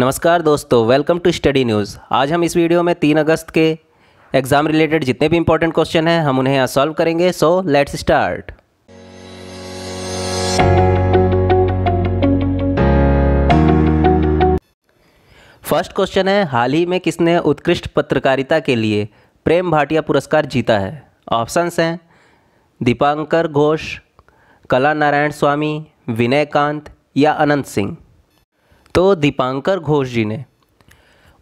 नमस्कार दोस्तों welcome to study news आज हम इस वीडियो में तीन अगस्त के एग्ज़ाम रिलेटेड जितने भी इंपॉर्टेंट क्वेश्चन हैं हम उन्हें यहाँ सॉल्व करेंगे so let's start first question है हाल ही में किसने उत्कृष्ट पत्रकारिता के लिए प्रेम भाटिया पुरस्कार जीता है ऑप्शंस हैं दीपांकर घोष कला नारायण स्वामी विनय कांत या अनंत सिंह तो दीपांकर घोष जी ने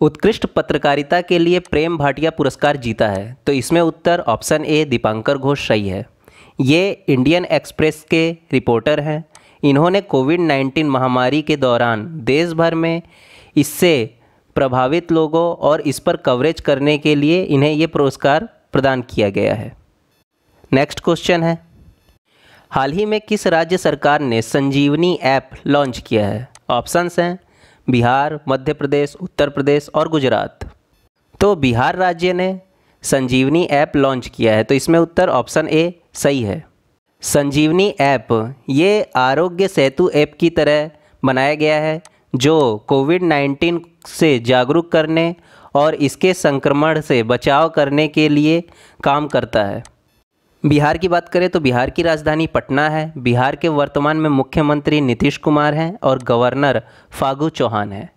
उत्कृष्ट पत्रकारिता के लिए प्रेम भाटिया पुरस्कार जीता है तो इसमें उत्तर ऑप्शन ए दीपांकर घोष सही है ये इंडियन एक्सप्रेस के रिपोर्टर हैं इन्होंने कोविड 19 महामारी के दौरान देश भर में इससे प्रभावित लोगों और इस पर कवरेज करने के लिए इन्हें ये पुरस्कार प्रदान किया गया है नेक्स्ट क्वेश्चन है हाल ही में किस राज्य सरकार ने संजीवनी ऐप लॉन्च किया है ऑप्शंस हैं बिहार मध्य प्रदेश उत्तर प्रदेश और गुजरात तो बिहार राज्य ने संजीवनी ऐप लॉन्च किया है तो इसमें उत्तर ऑप्शन ए सही है संजीवनी ऐप ये आरोग्य सेतु ऐप की तरह बनाया गया है जो कोविड 19 से जागरूक करने और इसके संक्रमण से बचाव करने के लिए काम करता है बिहार की बात करें तो बिहार की राजधानी पटना है बिहार के वर्तमान में मुख्यमंत्री नीतीश कुमार हैं और गवर्नर फागू चौहान हैं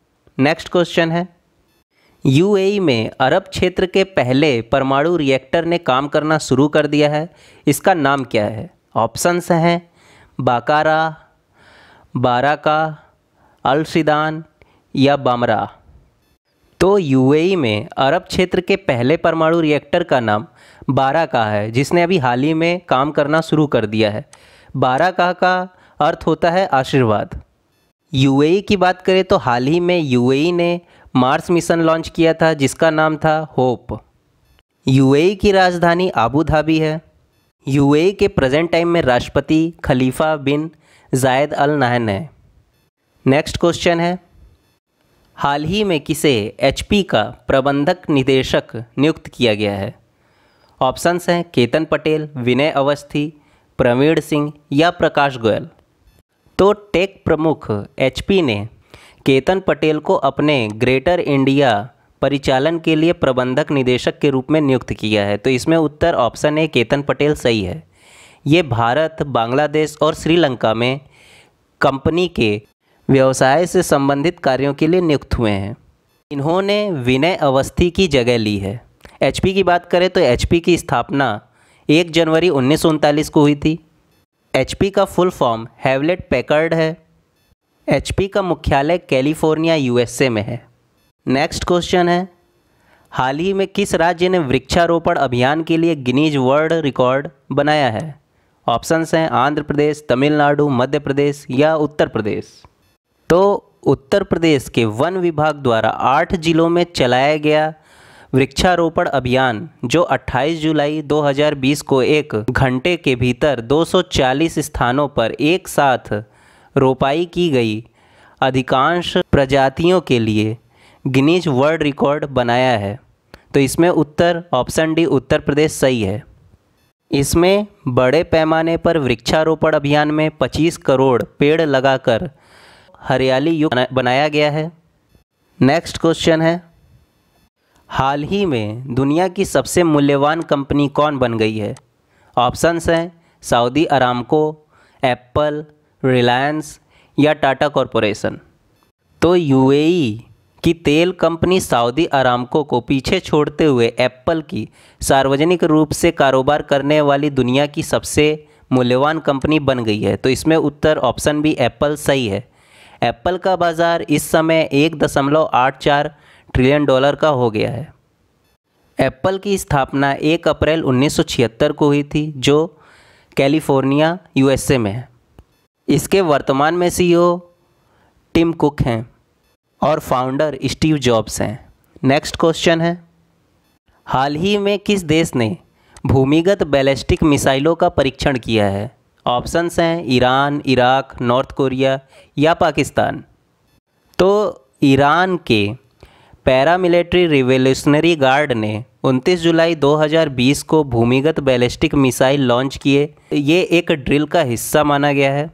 नेक्स्ट क्वेश्चन है यूएई में अरब क्षेत्र के पहले परमाणु रिएक्टर ने काम करना शुरू कर दिया है इसका नाम क्या है ऑप्शंस हैं बाकारा बाराका अलशिदान या बामरा तो यूएई e में अरब क्षेत्र के पहले परमाणु रिएक्टर का नाम बारा का है जिसने अभी हाल ही में काम करना शुरू कर दिया है बारा का का अर्थ होता है आशीर्वाद यूएई e की बात करें तो हाल ही में यूएई e ने मार्स मिशन लॉन्च किया था जिसका नाम था होप यूएई की राजधानी आबू धाबी है यूएई के प्रेजेंट टाइम में राष्ट्रपति खलीफा बिन जायद अल नाहन है नेक्स्ट क्वेश्चन है हाल ही में किसे एच का प्रबंधक निदेशक नियुक्त किया गया है ऑप्शंस हैं केतन पटेल विनय अवस्थी प्रवीण सिंह या प्रकाश गोयल तो टेक प्रमुख एच ने केतन पटेल को अपने ग्रेटर इंडिया परिचालन के लिए प्रबंधक निदेशक के रूप में नियुक्त किया है तो इसमें उत्तर ऑप्शन ए केतन पटेल सही है ये भारत बांग्लादेश और श्रीलंका में कंपनी के व्यवसाय से संबंधित कार्यों के लिए नियुक्त हुए हैं इन्होंने विनय अवस्थी की जगह ली है एचपी की बात करें तो एचपी की स्थापना 1 जनवरी उन्नीस को हुई थी एचपी का फुल फॉर्म हैवलेट पैकर्ड है एचपी का मुख्यालय कैलिफोर्निया यूएसए में है नेक्स्ट क्वेश्चन है हाल ही में किस राज्य ने वृक्षारोपण अभियान के लिए गिनीज वर्ल्ड रिकॉर्ड बनाया है ऑप्शंस हैं आंध्र प्रदेश तमिलनाडु मध्य प्रदेश या उत्तर प्रदेश तो उत्तर प्रदेश के वन विभाग द्वारा आठ जिलों में चलाया गया वृक्षारोपण अभियान जो 28 जुलाई 2020 को एक घंटे के भीतर 240 स्थानों पर एक साथ रोपाई की गई अधिकांश प्रजातियों के लिए गिनीज वर्ल्ड रिकॉर्ड बनाया है तो इसमें उत्तर ऑप्शन डी उत्तर प्रदेश सही है इसमें बड़े पैमाने पर वृक्षारोपण अभियान में 25 करोड़ पेड़ लगाकर हरियाली युक्त बनाया गया है नेक्स्ट क्वेश्चन है हाल ही में दुनिया की सबसे मूल्यवान कंपनी कौन बन गई है ऑप्शंस हैं सऊदी अरामको एप्पल रिलायंस या टाटा कॉरपोरेशन तो यूएई e की तेल कंपनी सऊदी अरामको को पीछे छोड़ते हुए एप्पल की सार्वजनिक रूप से कारोबार करने वाली दुनिया की सबसे मूल्यवान कंपनी बन गई है तो इसमें उत्तर ऑप्शन भी एप्पल सही है एप्पल का बाज़ार इस समय एक दशमलव आठ चार ट्रिलियन डॉलर का हो गया है एप्पल की स्थापना एक अप्रैल छिहत्तर को हुई थी जो कैलिफोर्निया यूएसए में है इसके वर्तमान में सीईओ टिम कुक हैं और फाउंडर स्टीव जॉब्स हैं नेक्स्ट क्वेश्चन है हाल ही में किस देश ने भूमिगत बैलिस्टिक मिसाइलों का परीक्षण किया है ऑप्शंस हैं ईरान इराक नॉर्थ कोरिया या पाकिस्तान तो ईरान के पैरामिलिट्री रिवोल्यूशनरी गार्ड ने 29 जुलाई 2020 को भूमिगत बैलिस्टिक मिसाइल लॉन्च किए ये एक ड्रिल का हिस्सा माना गया है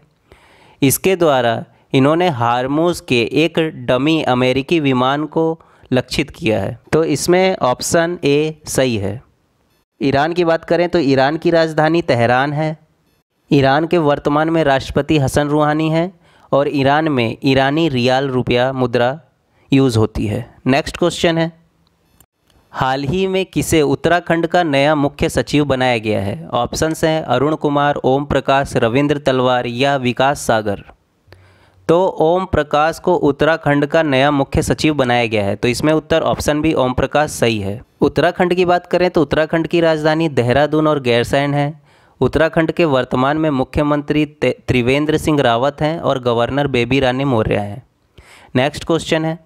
इसके द्वारा इन्होंने हारमोज के एक डमी अमेरिकी विमान को लक्षित किया है तो इसमें ऑप्शन ए सही है ईरान की बात करें तो ईरान की राजधानी तेहरान है ईरान के वर्तमान में राष्ट्रपति हसन रूहानी हैं और ईरान में ईरानी रियाल रुपया मुद्रा यूज़ होती है नेक्स्ट क्वेश्चन है हाल ही में किसे उत्तराखंड का नया मुख्य सचिव बनाया गया है ऑप्शंस हैं अरुण कुमार ओम प्रकाश रविंद्र तलवार या विकास सागर तो ओम प्रकाश को उत्तराखंड का नया मुख्य सचिव बनाया गया है तो इसमें उत्तर ऑप्शन भी ओम प्रकाश सही है उत्तराखंड की बात करें तो उत्तराखंड की राजधानी देहरादून और गैरसैन है उत्तराखंड के वर्तमान में मुख्यमंत्री त्रिवेंद्र सिंह रावत हैं और गवर्नर बेबी रानी मौर्य हैं नेक्स्ट क्वेश्चन है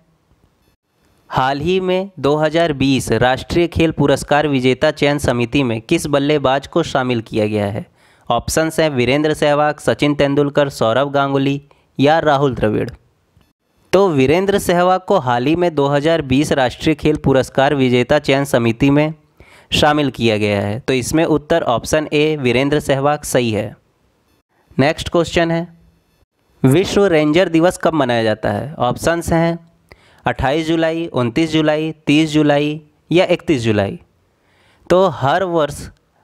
हाल ही में 2020 राष्ट्रीय खेल पुरस्कार विजेता चयन समिति में किस बल्लेबाज को शामिल किया गया है ऑप्शंस हैं वीरेंद्र सहवाग सचिन तेंदुलकर सौरभ गांगुली या राहुल द्रविड़ तो वीरेंद्र सहवाग को हाल ही में 2020 राष्ट्रीय खेल पुरस्कार विजेता चयन समिति में शामिल किया गया है तो इसमें उत्तर ऑप्शन ए वीरेंद्र सहवाग सही है नेक्स्ट क्वेश्चन है विश्व रेंजर दिवस कब मनाया जाता है ऑप्शंस हैं 28 जुलाई 29 जुलाई 30 जुलाई या 31 जुलाई तो हर वर्ष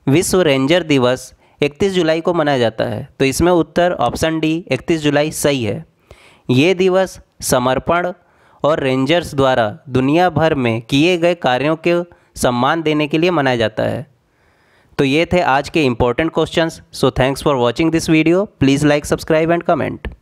विश्व रेंजर दिवस 31 जुलाई को मनाया जाता है तो इसमें उत्तर ऑप्शन डी 31 जुलाई सही है ये दिवस समर्पण और रेंजर्स द्वारा दुनिया भर में किए गए कार्यों के सम्मान देने के लिए मनाया जाता है तो ये थे आज के important questions so thanks for watching this video please like subscribe and comment